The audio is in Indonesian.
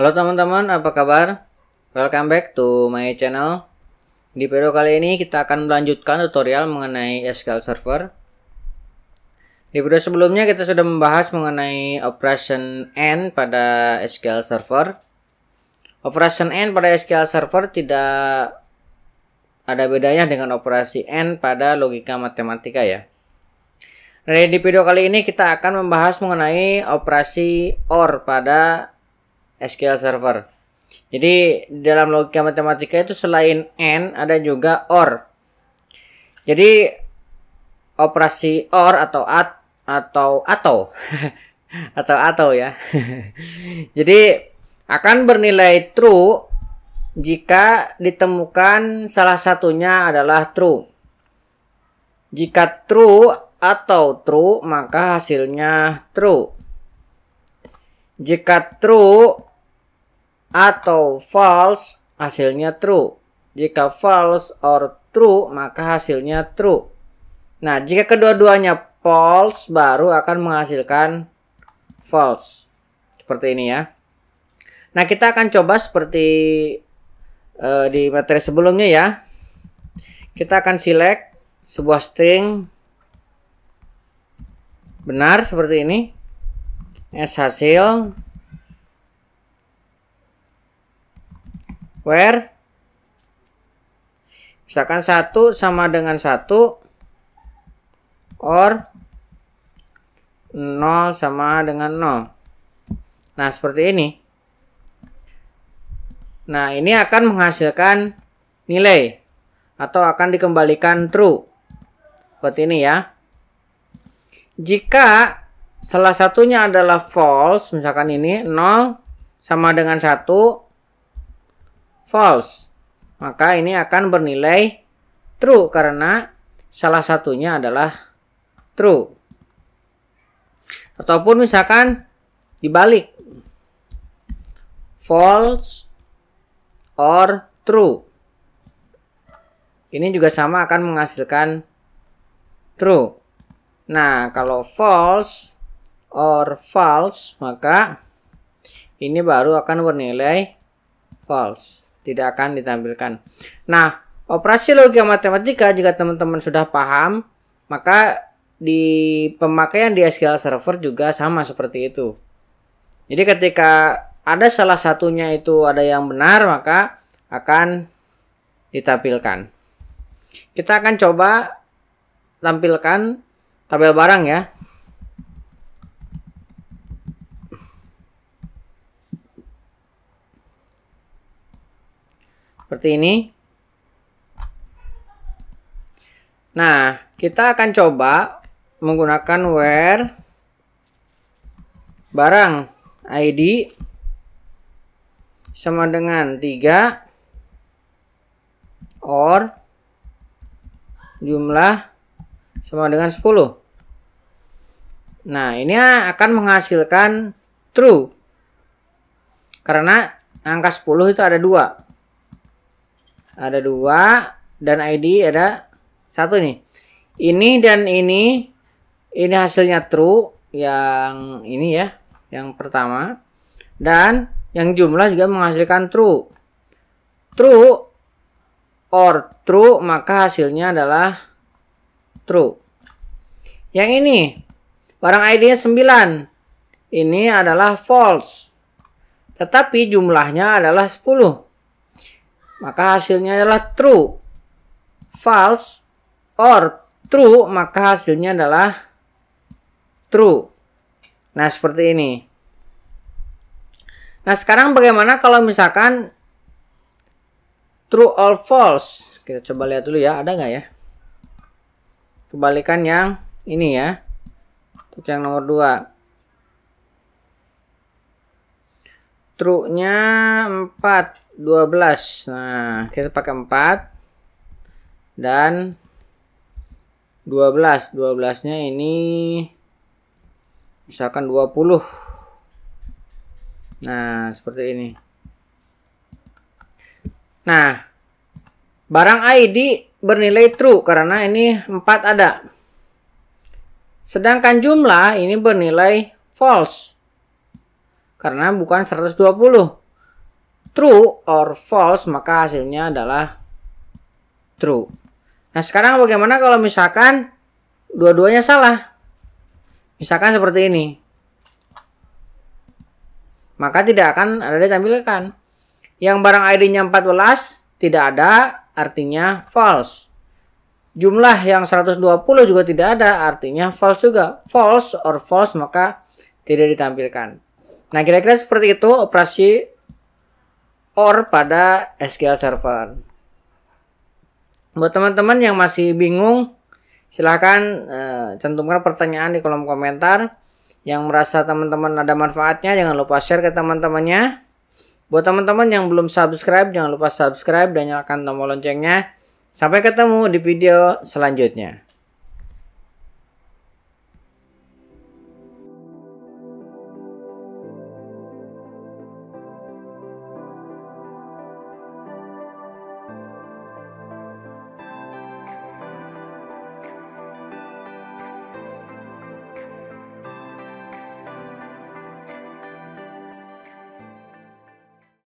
Halo teman-teman, apa kabar? Welcome back to my channel. Di video kali ini kita akan melanjutkan tutorial mengenai SQL Server. Di video sebelumnya kita sudah membahas mengenai operation n pada SQL Server. Operation n pada SQL Server tidak ada bedanya dengan operasi n pada logika matematika ya. Nah, di video kali ini kita akan membahas mengenai operasi OR pada SQL Server. Jadi dalam logika matematika itu selain n ada juga or. Jadi operasi or atau at atau atau atau atau ya. Jadi akan bernilai true jika ditemukan salah satunya adalah true. Jika true atau true maka hasilnya true. Jika true atau false hasilnya true. Jika false or true maka hasilnya true. Nah, jika kedua-duanya false baru akan menghasilkan false. Seperti ini ya. Nah, kita akan coba seperti uh, di materi sebelumnya ya. Kita akan select sebuah string benar seperti ini. S hasil where misalkan satu sama dengan satu or 0 sama dengan 0 nah seperti ini nah ini akan menghasilkan nilai atau akan dikembalikan true seperti ini ya jika salah satunya adalah false misalkan ini 0 sama dengan 1 false. Maka ini akan bernilai true karena salah satunya adalah true. Ataupun misalkan dibalik. False or true. Ini juga sama akan menghasilkan true. Nah, kalau false or false, maka ini baru akan bernilai false tidak akan ditampilkan. Nah, operasi logika matematika jika teman-teman sudah paham, maka di pemakaian di SQL Server juga sama seperti itu. Jadi ketika ada salah satunya itu ada yang benar maka akan ditampilkan. Kita akan coba tampilkan tabel barang ya. seperti ini. Nah, kita akan coba menggunakan where barang ID sama dengan 3 or jumlah sama dengan 10. Nah, ini akan menghasilkan true. Karena angka 10 itu ada dua ada dua dan ID ada satu nih. Ini dan ini ini hasilnya true yang ini ya, yang pertama. Dan yang jumlah juga menghasilkan true. True or true maka hasilnya adalah true. Yang ini barang ID-nya 9. Ini adalah false. Tetapi jumlahnya adalah 10 maka hasilnya adalah true. False or true, maka hasilnya adalah true. Nah, seperti ini. Nah, sekarang bagaimana kalau misalkan true or false? Kita coba lihat dulu ya, ada nggak ya? Kebalikan yang ini ya. Untuk yang nomor 2. True-nya 4. 12. Nah, kita pakai 4 dan 12. 12-nya ini misalkan 20. Nah, seperti ini. Nah, barang ID bernilai true karena ini 4 ada. Sedangkan jumlah ini bernilai false. Karena bukan 120 true or false maka hasilnya adalah true. Nah sekarang bagaimana kalau misalkan dua-duanya salah? Misalkan seperti ini. Maka tidak akan ada ditampilkan. Yang barang ID-nya 14 tidak ada artinya false. Jumlah yang 120 juga tidak ada artinya false juga. False or false maka tidak ditampilkan. Nah kira-kira seperti itu operasi or pada SQL Server. Buat teman-teman yang masih bingung, silahkan uh, cantumkan pertanyaan di kolom komentar. Yang merasa teman-teman ada manfaatnya, jangan lupa share ke teman-temannya. Buat teman-teman yang belum subscribe, jangan lupa subscribe dan nyalakan tombol loncengnya. Sampai ketemu di video selanjutnya.